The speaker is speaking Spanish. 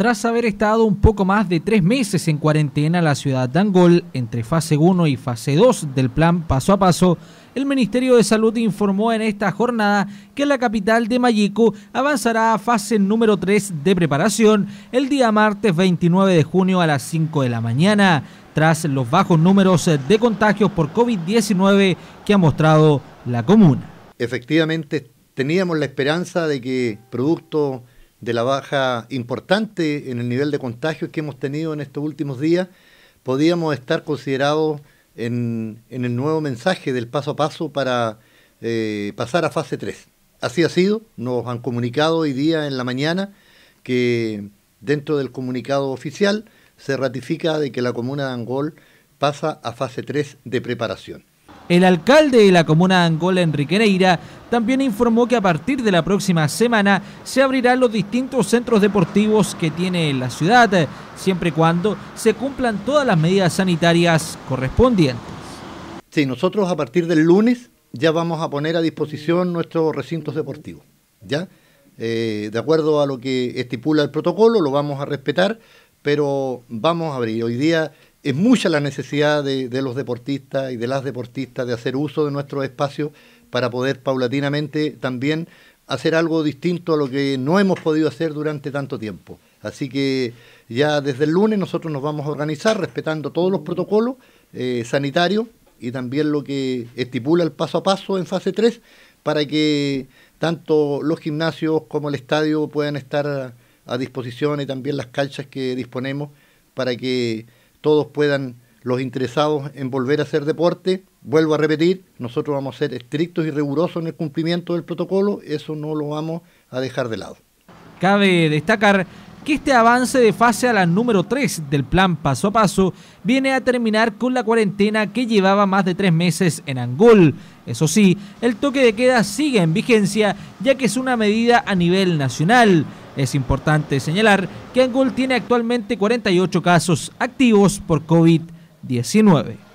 Tras haber estado un poco más de tres meses en cuarentena, la ciudad de Angol, entre fase 1 y fase 2 del plan paso a paso, el Ministerio de Salud informó en esta jornada que la capital de Mayico avanzará a fase número 3 de preparación el día martes 29 de junio a las 5 de la mañana, tras los bajos números de contagios por COVID-19 que ha mostrado la comuna. Efectivamente, teníamos la esperanza de que producto de la baja importante en el nivel de contagios que hemos tenido en estos últimos días, podíamos estar considerados en, el nuevo mensaje del paso a paso para eh, pasar a fase 3. Así ha sido, nos han comunicado hoy día en la mañana que dentro del comunicado oficial se ratifica de que la comuna de Angol pasa a fase 3 de preparación. El alcalde de la comuna de Angola, Enrique Neira, también informó que a partir de la próxima semana se abrirán los distintos centros deportivos que tiene la ciudad, siempre y cuando se cumplan todas las medidas sanitarias correspondientes. Sí, nosotros a partir del lunes ya vamos a poner a disposición nuestros recintos deportivos, ¿ya? Eh, de acuerdo a lo que estipula el protocolo, lo vamos a respetar, pero vamos a abrir. Hoy día es mucha la necesidad de, los deportistas y de las deportistas de hacer uso de nuestros espacios para poder paulatinamente también hacer algo distinto a lo que no hemos podido hacer durante tanto tiempo. Así que ya desde el lunes nosotros nos vamos a organizar respetando todos los protocolos eh, sanitarios y también lo que estipula el paso a paso en fase 3 para que tanto los gimnasios como el estadio puedan estar a, a disposición y también las canchas que disponemos para que todos puedan, los interesados en volver a hacer deporte, vuelvo a repetir, nosotros vamos a ser estrictos y rigurosos en el cumplimiento del protocolo, eso no lo vamos a dejar de lado. Cabe destacar que este avance de fase a la número 3 del plan paso a paso viene a terminar con la cuarentena que llevaba más de tres meses en Angol. Eso sí, el toque de queda sigue en vigencia ya que es una medida a nivel nacional. Es importante señalar que Angol tiene actualmente 48 casos activos por COVID-19.